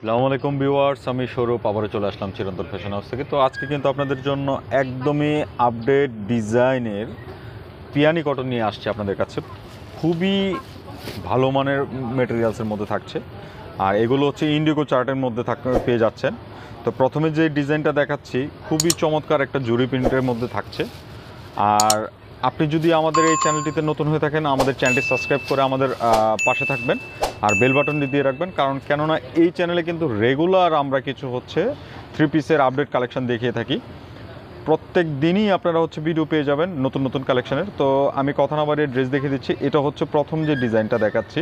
আসসালামু আলাইকুম ভিউয়ার্স আমি সৌরভ আবারও চলে আসলাম চিরন্তর ফ্যাশন হাউস থেকে তো আজকে কিন্তু আপনাদের জন্য একদমই আপডেট ডিজাইনের পিয়ানি কটন নিয়ে আসছে আপনাদের কাছে খুবই ভালো মানের মেটেরিয়ালসের মধ্যে থাকছে আর এগুলো হচ্ছে ইন্ডিগো চার্টের মধ্যে থাক পেয়ে যাচ্ছেন তো প্রথমে যে ডিজাইনটা দেখাচ্ছি খুবই চমৎকার একটা জুরি প্রিন্টের মধ্যে থাকছে আর আপনি যদি আমাদের এই চ্যানেলটিতে নতুন হয়ে থাকেন আমাদের চ্যানেলটি সাবস্ক্রাইব করে আমাদের পাশে থাকবেন আর বেল বাটনটি দিয়ে রাখবেন কারণ কেননা এই চ্যানেলে কিন্তু রেগুলার আমরা কিছু হচ্ছে থ্রি পিসের আপডেট কালেকশন দেখিয়ে থাকি প্রত্যেক দিনই আপনারা হচ্ছে ভিডিও পেয়ে যাবেন নতুন নতুন কালেকশানের তো আমি কথা না বাড়িয়ে ড্রেস দেখিয়ে দিচ্ছি এটা হচ্ছে প্রথম যে ডিজাইনটা দেখাচ্ছি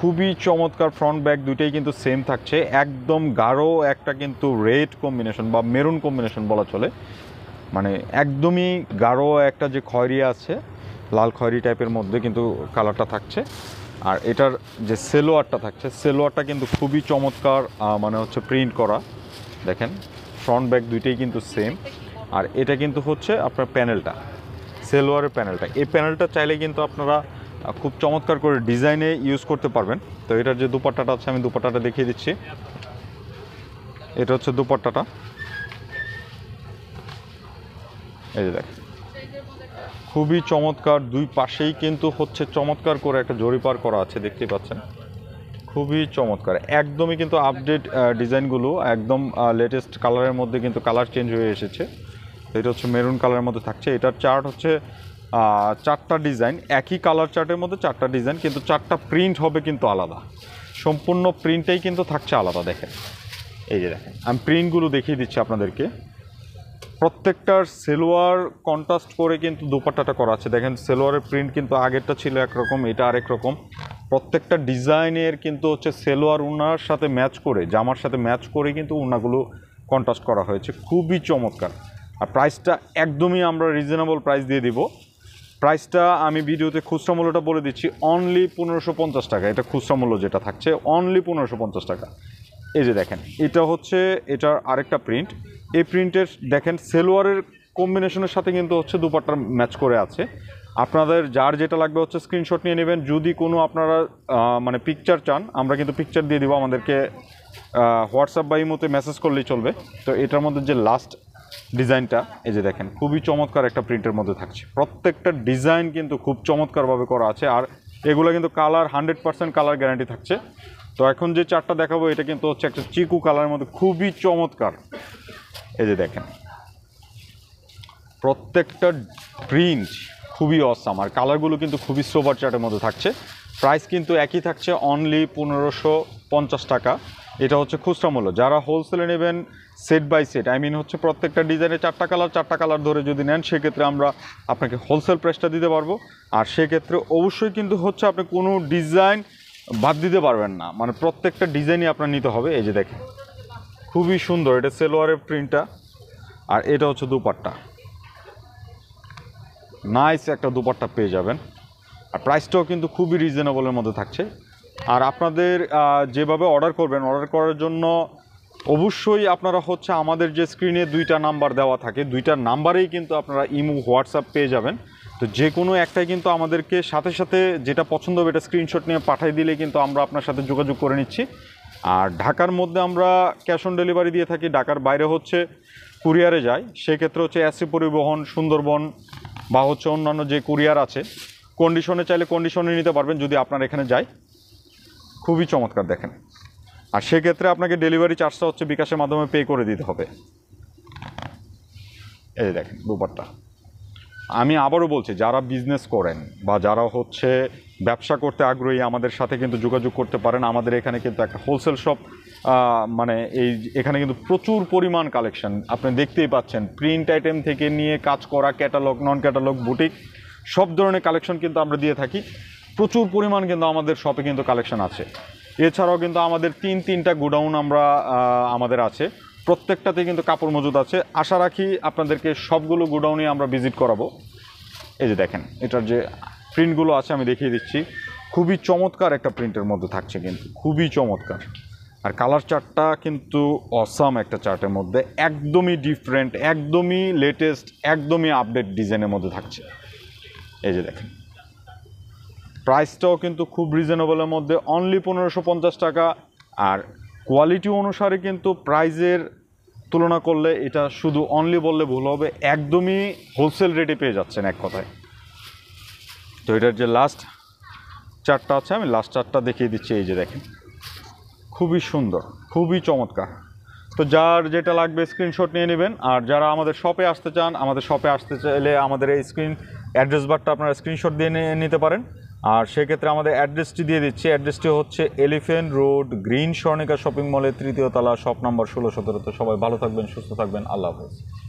খুবই চমৎকার ফ্রন্ট ব্যাক দুইটাই কিন্তু সেম থাকছে একদম গাঢ় একটা কিন্তু রেড কম্বিনেশন বা মেরুন কম্বিনেশন বলা চলে মানে একদমই গাঢ় একটা যে খয়রি আছে লাল খয়রি টাইপের মধ্যে কিন্তু কালারটা থাকছে আর এটার যে সেলোয়ারটা থাকছে সেলোয়ারটা কিন্তু খুবই চমৎকার মানে হচ্ছে প্রিন্ট করা দেখেন ফ্রন্ট ব্যাক দুইটাই কিন্তু সেম আর এটা কিন্তু হচ্ছে আপনার প্যানেলটা সেলোয়ারের প্যানেলটা এই প্যানেলটা চাইলে কিন্তু আপনারা খুব চমৎকার করে ডিজাইনে ইউজ করতে পারবেন তো এটার যে দুপাট্টাটা আছে আমি দুপাট্টাটা দেখিয়ে দিচ্ছি এটা হচ্ছে দুপাট্টাটা এই যে দেখেন খুবই চমৎকার দুই পাশেই কিন্তু হচ্ছে চমৎকার করে একটা জরিপার করা আছে দেখতে পাচ্ছেন খুবই চমৎকার একদমই কিন্তু আপডেট ডিজাইনগুলো একদম লেটেস্ট কালারের মধ্যে কিন্তু কালার চেঞ্জ হয়ে এসেছে এটা হচ্ছে মেরুন কালারের মধ্যে থাকছে এটার চার্ট হচ্ছে চারটা ডিজাইন একই কালার চার্টের মধ্যে চারটা ডিজাইন কিন্তু চারটা প্রিন্ট হবে কিন্তু আলাদা সম্পূর্ণ প্রিন্টেই কিন্তু থাকছে আলাদা দেখেন এই যে দেখেন আমি প্রিন্টগুলো দেখিয়ে দিচ্ছি আপনাদেরকে প্রত্যেকটার সেলোয়ার কন্ট্রাস্ট করে কিন্তু দুপাট্টাটা করা আছে দেখেন সেলোয়ারের প্রিন্ট কিন্তু আগেরটা ছিল একরকম এটা আরেক রকম প্রত্যেকটা ডিজাইনের কিন্তু হচ্ছে সেলোয়ার উনার সাথে ম্যাচ করে জামার সাথে ম্যাচ করে কিন্তু উনাগুলো কন্ট্রাস্ট করা হয়েছে খুবই চমৎকার আর প্রাইসটা একদমই আমরা রিজনেবল প্রাইস দিয়ে দিব প্রাইসটা আমি ভিডিওতে খুচরা মূল্যটা বলে দিচ্ছি অনলি পনেরোশো পঞ্চাশ টাকা এটা খুচরা মূল্য যেটা থাকছে অনলি পনেরোশো পঞ্চাশ টাকা এই যে দেখেন এটা হচ্ছে এটার আরেকটা প্রিন্ট এই প্রিন্টের দেখেন সেলোয়ারের কম্বিনেশনের সাথে কিন্তু হচ্ছে দুপাট্টার ম্যাচ করে আছে আপনাদের যার যেটা লাগবে হচ্ছে স্ক্রিনশট নিয়ে নেবেন যদি কোনো আপনারা মানে পিকচার চান আমরা কিন্তু পিকচার দিয়ে দিব আমাদেরকে হোয়াটসঅ্যাপ বা ইমোতে মেসেজ করলেই চলবে তো এটার মধ্যে যে লাস্ট ডিজাইনটা এই যে দেখেন খুবই চমৎকার একটা প্রিন্টের মধ্যে থাকছে প্রত্যেকটা ডিজাইন কিন্তু খুব চমৎকারভাবে করা আছে আর এগুলো কিন্তু colour hundred percent colour guarantee থাকছে তো এখন যে চারটা দেখাবো এটা কিন্তু হচ্ছে একটা চিকু কালারের মধ্যে খুবই চমৎকার এই যে দেখেন প্রত্যেকটা প্রিন্ট খুবই অসাম আর কালারগুলো কিন্তু খুবই সোভার চার্টের মধ্যে থাকছে প্রাইস কিন্তু একই থাকছে অনলি পনেরোশো পঞ্চাশ টাকা এটা হচ্ছে খুচরা মূল্য যারা হোলসেলে নেবেন set by set I mean হচ্ছে প্রত্যেকটা ডিজাইনে চারটা কালার চারটা কালার ধরে যদি নেন সেক্ষেত্রে আমরা আপনাকে হোলসেল প্রাইসটা দিতে পারবো আর সেক্ষেত্রে অবশ্যই কিন্তু হচ্ছে আপনি কোনো ডিজাইন বাদ দিতে পারবেন না মানে প্রত্যেকটা ডিজাইনই আপনার নিতে হবে এই যে দেখেন খুবই সুন্দর এটা সেলোয়ারের প্রিন্টটা আর এটা হচ্ছে দুপাট্টা নাইস একটা দুপাট্টা পেয়ে যাবেন আর প্রাইসটাও কিন্তু খুবই রিজনেবলের মধ্যে থাকছে আর আপনাদের যেভাবে অর্ডার করবেন অর্ডার করার জন্য অবশ্যই আপনারা হচ্ছে আমাদের যে স্ক্রিনে দুইটা নাম্বার দেওয়া থাকে দুইটা নাম্বারেই কিন্তু আপনারা ইমু হোয়াটসঅ্যাপ পেয়ে যাবেন তো যে কোনো একটাই কিন্তু আমাদেরকে সাথে সাথে যেটা পছন্দ হবে এটা স্ক্রিনশট নিয়ে পাঠিয়ে দিলে কিন্তু আমরা আপনার সাথে যোগাযোগ করে নিচ্ছি আর ঢাকার মধ্যে আমরা ক্যাশ অন ডেলিভারি দিয়ে থাকি ঢাকার বাইরে হচ্ছে কুরিয়ারে যায় সেক্ষেত্রে হচ্ছে এসি পরিবহন সুন্দরবন বা হচ্ছে অন্যান্য যে কুরিয়ার আছে কন্ডিশনে চাইলে কন্ডিশনে নিতে পারবেন যদি আপনার এখানে যায় খুবই চমৎকার দেখেন আর সেক্ষেত্রে আপনাকে ডেলিভারি চার্জটা হচ্ছে বিকাশের মাধ্যমে পে করে দিতে হবে এই দেখেন দুপারটা আমি আবারও বলছি যারা বিজনেস করেন বা যারা হচ্ছে ব্যবসা করতে আগ্রহী আমাদের সাথে কিন্তু যোগাযোগ করতে পারেন আমাদের এখানে কিন্তু একটা হোলসেল শপ মানে এই এখানে কিন্তু প্রচুর পরিমাণ কালেকশন আপনি দেখতেই পাচ্ছেন প্রিন্ট আইটেম থেকে নিয়ে কাজ করা ক্যাটালগ নন ক্যাটালগ বুটিক সব ধরনের কালেকশন কিন্তু আমরা দিয়ে থাকি প্রচুর পরিমাণ কিন্তু আমাদের শপে কিন্তু কালেকশন আছে এছাড়াও কিন্তু আমাদের তিন তিনটা গোডাউন আমরা আমাদের আছে প্রত্যেকটাতে কিন্তু কাপড় মজুদ আছে আশা রাখি আপনাদেরকে সবগুলো গোডাউনে আমরা ভিজিট করাবো এই যে দেখেন এটার যে প্রিন্টগুলো আছে আমি দেখিয়ে দিচ্ছি খুবই চমৎকার একটা প্রিন্টের মধ্যে থাকছে কিন্তু খুবই চমৎকার আর কালার চার্টটা কিন্তু অসাম একটা চার্টের মধ্যে একদমই ডিফারেন্ট একদমই লেটেস্ট একদমই আপডেট ডিজাইনের মধ্যে থাকছে এই যে দেখেন প্রাইসটাও কিন্তু খুব রিজনেবলের মধ্যে অনলি পনেরোশো পঞ্চাশ টাকা আর কোয়ালিটি অনুসারে কিন্তু প্রাইজের তুলনা করলে এটা শুধু অনলি বললে ভুল হবে একদমই হোলসেল রেটে পেয়ে যাচ্ছেন এক কথায় তো এটার যে লাস্ট চারটা আছে আমি লাস্ট চারটা দেখিয়ে দিচ্ছি এই যে দেখেন খুবই সুন্দর খুবই চমৎকার তো যার যেটা লাগবে স্ক্রিনশট নিয়ে নেবেন আর যারা আমাদের শপে আসতে চান আমাদের শপে আসতে চাইলে আমাদের এই স্ক্রিন অ্যাড্রেস বারটা আপনারা স্ক্রিনশট দিয়ে নিতে পারেন আর সেক্ষেত্রে আমাদের অ্যাড্রেসটি দিয়ে দিচ্ছি অ্যাড্রেসটি হচ্ছে Elephant Road green Swarnika shopping মলের তৃতীয় তলা শপ নম্বর ষোলো সতেরো তো সবাই ভালো থাকবেন সুস্থ থাকবেন আল্লাহ হাফেজ